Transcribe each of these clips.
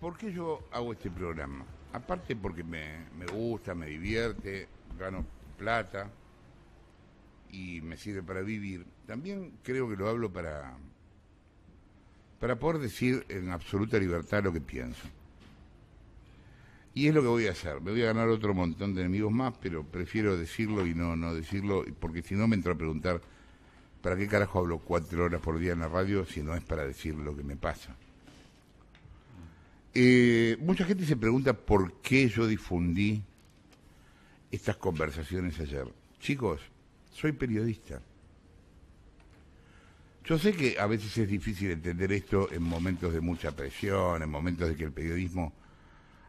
¿Por qué yo hago este programa? Aparte porque me, gusta, me divierte, gano plata y me sirve para vivir. También creo que lo hablo para, para poder decir en absoluta libertad lo que pienso. Y es lo que voy a hacer. Me voy a ganar otro montón de enemigos más, pero prefiero decirlo y no, no decirlo, porque si no me entro a preguntar, ¿para qué carajo hablo cuatro horas por día en la radio si no es para decir lo que me pasa? Eh, mucha gente se pregunta por qué yo difundí estas conversaciones ayer. Chicos, soy periodista. Yo sé que a veces es difícil entender esto en momentos de mucha presión, en momentos de que el periodismo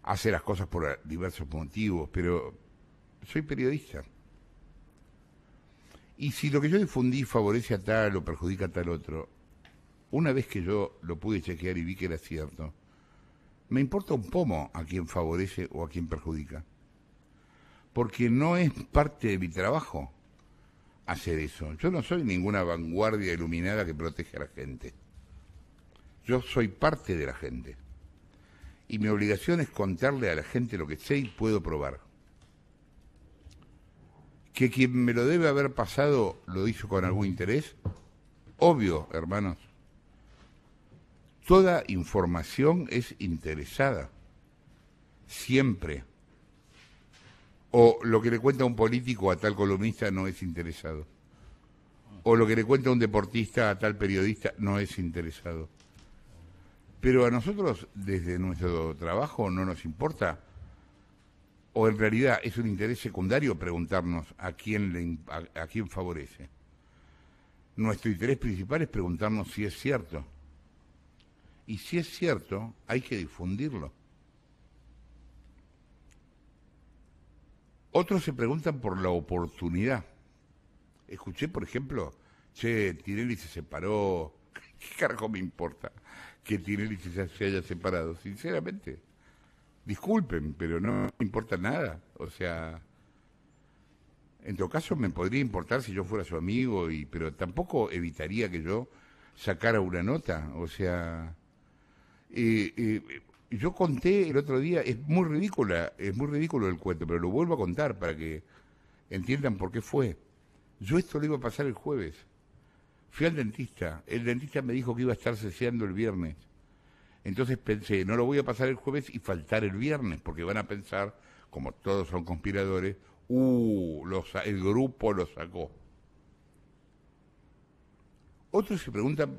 hace las cosas por diversos motivos, pero soy periodista. Y si lo que yo difundí favorece a tal o perjudica a tal otro, una vez que yo lo pude chequear y vi que era cierto, me importa un pomo a quien favorece o a quien perjudica. Porque no es parte de mi trabajo hacer eso. Yo no soy ninguna vanguardia iluminada que protege a la gente. Yo soy parte de la gente. Y mi obligación es contarle a la gente lo que sé y puedo probar. Que quien me lo debe haber pasado lo hizo con algún interés, obvio, hermanos. Toda información es interesada, siempre. O lo que le cuenta un político a tal columnista no es interesado. O lo que le cuenta un deportista a tal periodista no es interesado. Pero a nosotros, desde nuestro trabajo, no nos importa. O en realidad es un interés secundario preguntarnos a quién, le, a, quién favorece. Nuestro interés principal es preguntarnos si es cierto. Y si es cierto, hay que difundirlo. Otros se preguntan por la oportunidad. Escuché, por ejemplo, che, Tinelli se separó, ¿qué cargo me importa que Tinelli se, haya separado? Sinceramente, disculpen, pero no me importa nada. O sea, en todo caso me podría importar si yo fuera su amigo, y, pero tampoco evitaría que yo sacara una nota. O sea, yo conté el otro día, es muy ridícula, es muy ridículo el cuento, pero lo vuelvo a contar para que entiendan por qué fue. Yo esto lo iba a pasar el jueves. Fui al dentista, el dentista me dijo que iba a estar sesiando el viernes. Entonces pensé, no lo voy a pasar el jueves y faltar el viernes, porque van a pensar, como todos son conspiradores, uh, los, el grupo lo sacó. Otros se preguntan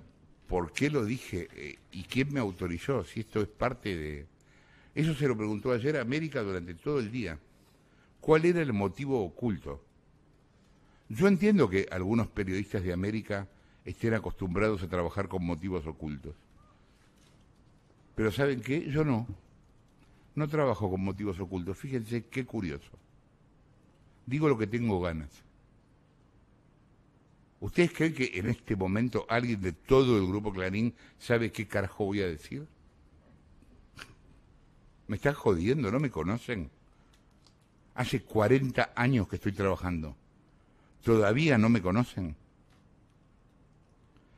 ¿por qué lo dije? Eh, ¿Y quién me autorizó? Si esto es parte de... Eso se lo preguntó ayer a América durante todo el día. ¿Cuál era el motivo oculto? Yo entiendo que algunos periodistas de América estén acostumbrados a trabajar con motivos ocultos. Pero ¿saben qué? Yo no. No trabajo con motivos ocultos. Fíjense qué curioso. Digo lo que tengo ganas. ¿Ustedes creen que en este momento alguien de todo el grupo Clarín sabe qué carajo voy a decir? Me están jodiendo, no me conocen. Hace 40 años que estoy trabajando. Todavía no me conocen.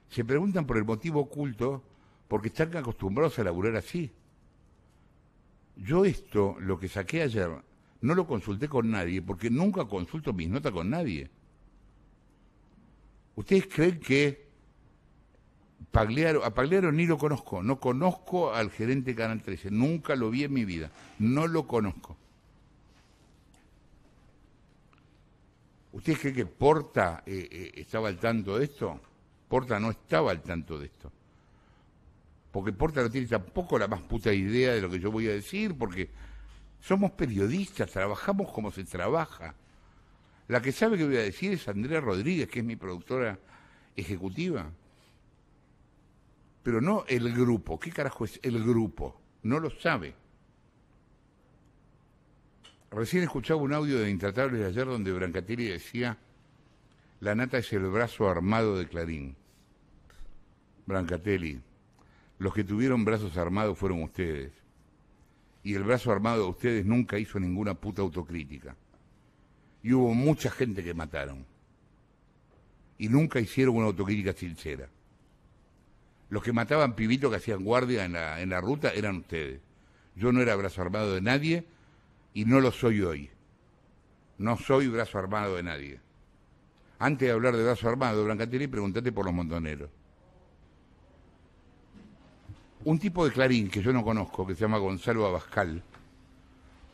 Se preguntan por el motivo oculto porque están acostumbrados a laburar así. Yo esto, lo que saqué ayer, no lo consulté con nadie porque nunca consulto mis notas con nadie ¿Ustedes creen que Pagliaro, a Pagliaro ni lo conozco, no conozco al gerente Canal 13, nunca lo vi en mi vida, no lo conozco. ¿Ustedes creen que Porta eh, eh, estaba al tanto de esto? Porta no estaba al tanto de esto. Porque Porta no tiene tampoco la más puta idea de lo que yo voy a decir, porque somos periodistas, trabajamos como se trabaja. La que sabe que voy a decir es Andrea Rodríguez, que es mi productora ejecutiva. Pero no el grupo. ¿Qué carajo es el grupo? No lo sabe. Recién escuchaba un audio de Intratables de ayer donde Brancatelli decía, la nata es el brazo armado de Clarín. Brancatelli, los que tuvieron brazos armados fueron ustedes. Y el brazo armado de ustedes nunca hizo ninguna puta autocrítica y hubo mucha gente que mataron. Y nunca hicieron una autocrítica sincera. Los que mataban pibitos que hacían guardia en la, en la ruta eran ustedes. Yo no era brazo armado de nadie y no lo soy hoy. No soy brazo armado de nadie. Antes de hablar de brazo armado, Brancatelli, pregúntate por los montoneros. Un tipo de Clarín que yo no conozco, que se llama Gonzalo Abascal,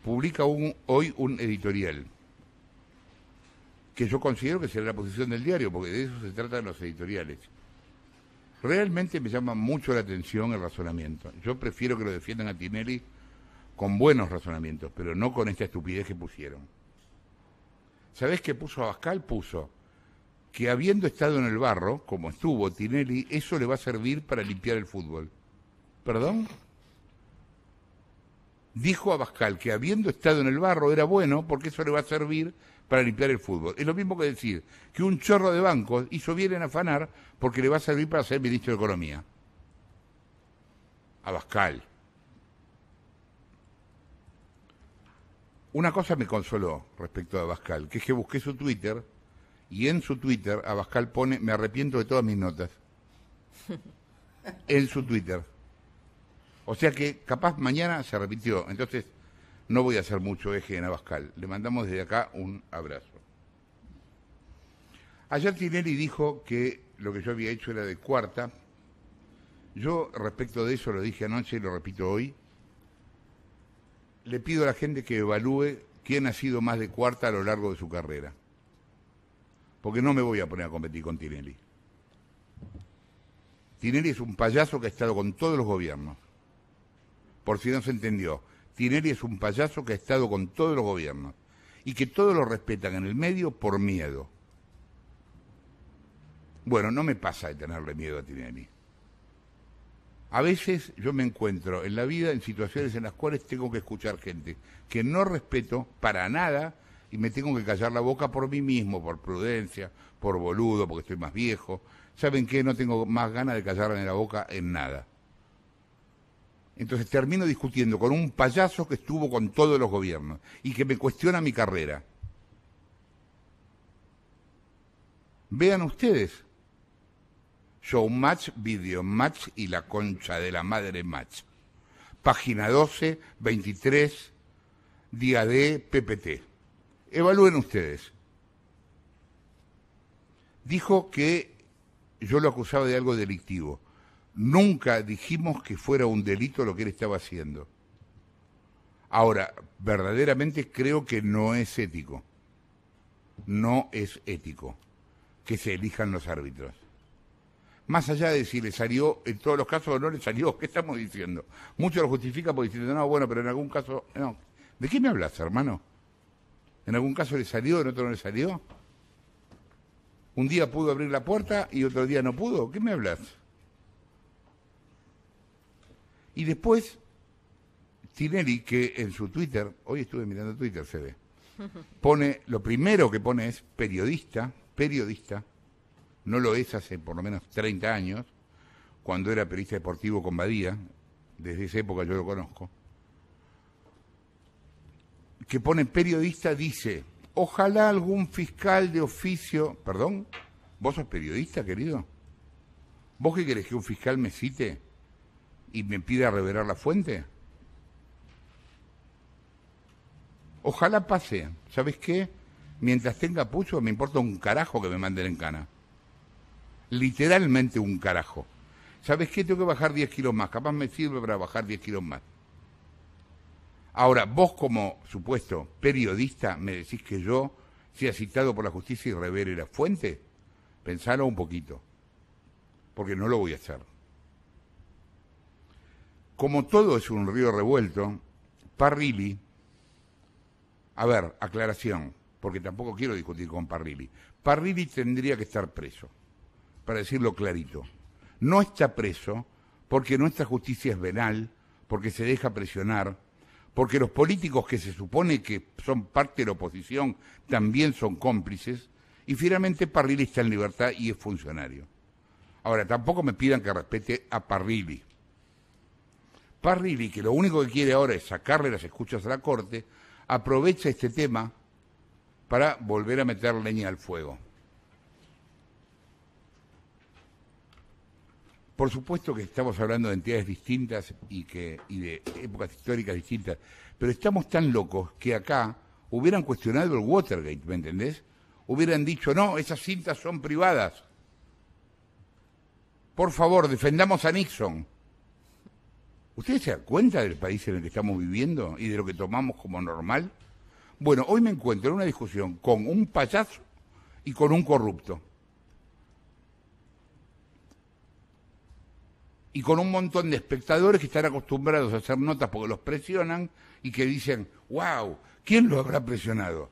publica un, hoy un editorial que yo considero que será la posición del diario, porque de eso se trata en los editoriales. Realmente me llama mucho la atención el razonamiento. Yo prefiero que lo defiendan a Tinelli con buenos razonamientos, pero no con esta estupidez que pusieron. ¿Sabés qué puso Abascal? Puso que habiendo estado en el barro, como estuvo Tinelli, eso le va a servir para limpiar el fútbol. ¿Perdón? dijo Abascal que habiendo estado en el barro era bueno porque eso le va a servir para limpiar el fútbol. Es lo mismo que decir que un chorro de bancos hizo bien en afanar porque le va a servir para ser ministro de Economía. Abascal. Una cosa me consoló respecto a Abascal, que es que busqué su Twitter y en su Twitter Abascal pone, me arrepiento de todas mis notas. en su Twitter. O sea que capaz mañana se repitió. Entonces, no voy a hacer mucho eje en Abascal. Le mandamos desde acá un abrazo. Ayer Tinelli dijo que lo que yo había hecho era de cuarta. Yo respecto de eso lo dije anoche y lo repito hoy. Le pido a la gente que evalúe quién ha sido más de cuarta a lo largo de su carrera. Porque no me voy a poner a competir con Tinelli. Tinelli es un payaso que ha estado con todos los gobiernos por si no se entendió, Tinelli es un payaso que ha estado con todos los gobiernos y que todos lo respetan en el medio por miedo. Bueno, no me pasa de tenerle miedo a Tinelli. A veces yo me encuentro en la vida en situaciones en las cuales tengo que escuchar gente que no respeto para nada y me tengo que callar la boca por mí mismo, por prudencia, por boludo, porque estoy más viejo. ¿Saben qué? No tengo más ganas de callarme la boca en nada. Entonces termino discutiendo con un payaso que estuvo con todos los gobiernos y que me cuestiona mi carrera. Vean ustedes. Showmatch, Match y la concha de la madre Match. Página 12, 23, día de PPT. Evalúen ustedes. Dijo que yo lo acusaba de algo delictivo. Nunca dijimos que fuera un delito lo que él estaba haciendo. Ahora, verdaderamente creo que no es ético. No es ético que se elijan los árbitros. Más allá de si le salió en todos los casos o no le salió, ¿qué estamos diciendo? Muchos lo justifican por diciendo, no, bueno, pero en algún caso, no. ¿De qué me hablas, hermano? ¿En algún caso le salió, en otro no le salió? ¿Un día pudo abrir la puerta y otro día no pudo? ¿Qué me hablas? Y después, Tinelli, que en su Twitter, hoy estuve mirando Twitter, se ve, pone, lo primero que pone es periodista, periodista, no lo es hace por lo menos 30 años, cuando era periodista deportivo con Badía, desde esa época yo lo conozco, que pone periodista, dice, ojalá algún fiscal de oficio, perdón, vos sos periodista, querido, vos qué querés que un fiscal me cite y me pide reverar la fuente? Ojalá pase. ¿Sabes qué? Mientras tenga pucho, me importa un carajo que me manden en cana. Literalmente un carajo. ¿Sabes qué? Tengo que bajar 10 kilos más. Capaz me sirve para bajar 10 kilos más. Ahora, vos como supuesto periodista me decís que yo sea citado por la justicia y revere la fuente. Pensalo un poquito, porque no lo voy a hacer como todo es un río revuelto, Parrilli, a ver, aclaración, porque tampoco quiero discutir con Parrilli, Parrilli tendría que estar preso, para decirlo clarito. No está preso porque nuestra justicia es venal, porque se deja presionar, porque los políticos que se supone que son parte de la oposición también son cómplices, y finalmente Parrilli está en libertad y es funcionario. Ahora, tampoco me pidan que respete a Parrilli Parrilli, que lo único que quiere ahora es sacarle las escuchas a la Corte, aprovecha este tema para volver a meter leña al fuego. Por supuesto que estamos hablando de entidades distintas y, que, y de épocas históricas distintas, pero estamos tan locos que acá hubieran cuestionado el Watergate, ¿me entendés? Hubieran dicho, no, esas cintas son privadas. Por favor, defendamos a Nixon. ¿Ustedes se dan cuenta del país en el que estamos viviendo y de lo que tomamos como normal? Bueno, hoy me encuentro en una discusión con un payaso y con un corrupto. Y con un montón de espectadores que están acostumbrados a hacer notas porque los presionan y que dicen, wow, ¿quién lo habrá presionado?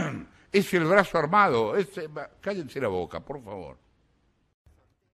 es el brazo armado. Es... Eh, cállense la boca, por favor.